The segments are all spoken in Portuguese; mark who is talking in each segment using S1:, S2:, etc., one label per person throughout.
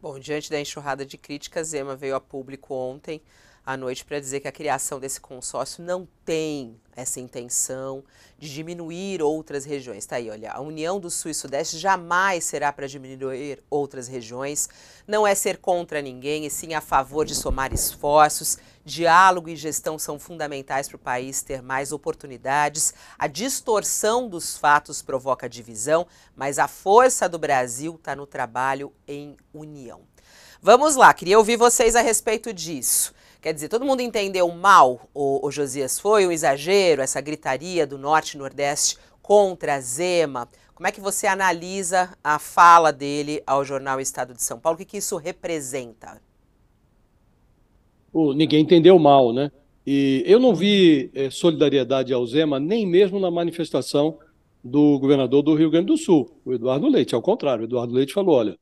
S1: Bom, diante da enxurrada de críticas, Zema veio a público ontem à noite para dizer que a criação desse consórcio não tem essa intenção de diminuir outras regiões. Está aí, olha, a união do Sul e Sudeste jamais será para diminuir outras regiões, não é ser contra ninguém, e sim a favor de somar esforços. Diálogo e gestão são fundamentais para o país ter mais oportunidades. A distorção dos fatos provoca divisão, mas a força do Brasil está no trabalho em união. Vamos lá, queria ouvir vocês a respeito disso. Quer dizer, todo mundo entendeu mal o, o Josias. Foi um exagero essa gritaria do Norte e Nordeste contra Zema. Como é que você analisa a fala dele ao jornal Estado de São Paulo? O que, que isso representa?
S2: Oh, ninguém entendeu mal, né? E eu não vi eh, solidariedade ao Zema, nem mesmo na manifestação do governador do Rio Grande do Sul, o Eduardo Leite. Ao contrário, o Eduardo Leite falou: olha,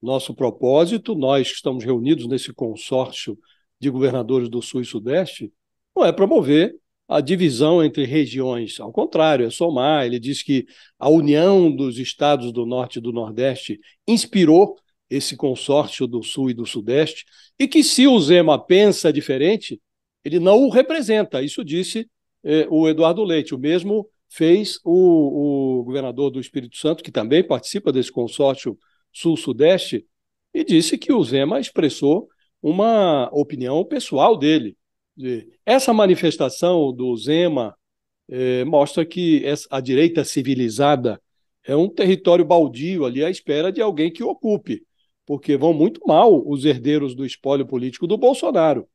S2: nosso propósito, nós que estamos reunidos nesse consórcio de governadores do Sul e Sudeste não é promover a divisão entre regiões, ao contrário, é somar. Ele diz que a união dos estados do Norte e do Nordeste inspirou esse consórcio do Sul e do Sudeste, e que se o Zema pensa diferente, ele não o representa. Isso disse eh, o Eduardo Leite, o mesmo fez o, o, governador do Espírito Santo, que também participa desse consórcio Sul-Sudeste, e disse que o Zema expressou uma opinião pessoal dele. Essa manifestação do Zema é, mostra que a direita civilizada é um território baldio ali à espera de alguém que o ocupe, porque vão muito mal os herdeiros do espólio político do Bolsonaro.